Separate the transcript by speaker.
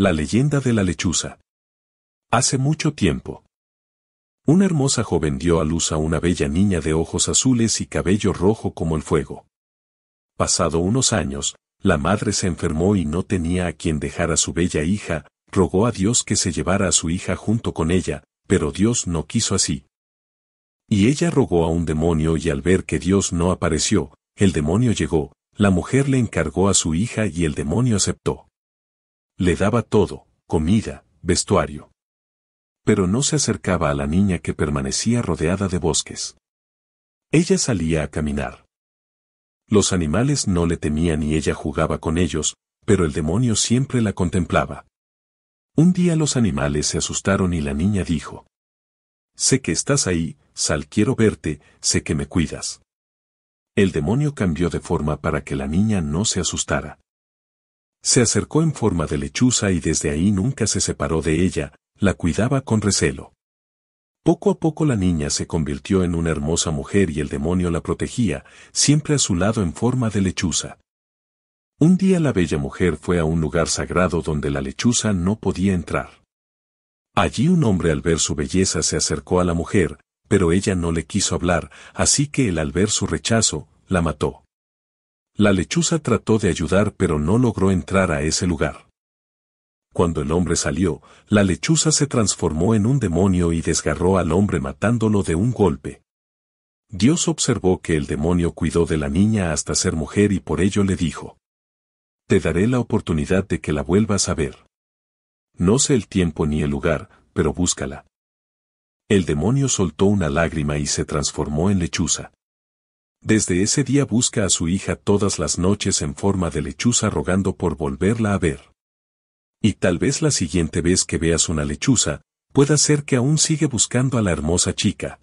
Speaker 1: La leyenda de la lechuza. Hace mucho tiempo. Una hermosa joven dio a luz a una bella niña de ojos azules y cabello rojo como el fuego. Pasado unos años, la madre se enfermó y no tenía a quien dejar a su bella hija, rogó a Dios que se llevara a su hija junto con ella, pero Dios no quiso así. Y ella rogó a un demonio y al ver que Dios no apareció, el demonio llegó, la mujer le encargó a su hija y el demonio aceptó. Le daba todo, comida, vestuario. Pero no se acercaba a la niña que permanecía rodeada de bosques. Ella salía a caminar. Los animales no le temían y ella jugaba con ellos, pero el demonio siempre la contemplaba. Un día los animales se asustaron y la niña dijo, Sé que estás ahí, Sal quiero verte, sé que me cuidas. El demonio cambió de forma para que la niña no se asustara. Se acercó en forma de lechuza y desde ahí nunca se separó de ella, la cuidaba con recelo. Poco a poco la niña se convirtió en una hermosa mujer y el demonio la protegía, siempre a su lado en forma de lechuza. Un día la bella mujer fue a un lugar sagrado donde la lechuza no podía entrar. Allí un hombre al ver su belleza se acercó a la mujer, pero ella no le quiso hablar, así que él al ver su rechazo, la mató. La lechuza trató de ayudar pero no logró entrar a ese lugar. Cuando el hombre salió, la lechuza se transformó en un demonio y desgarró al hombre matándolo de un golpe. Dios observó que el demonio cuidó de la niña hasta ser mujer y por ello le dijo, Te daré la oportunidad de que la vuelvas a ver. No sé el tiempo ni el lugar, pero búscala. El demonio soltó una lágrima y se transformó en lechuza. Desde ese día busca a su hija todas las noches en forma de lechuza rogando por volverla a ver. Y tal vez la siguiente vez que veas una lechuza, pueda ser que aún sigue buscando a la hermosa chica,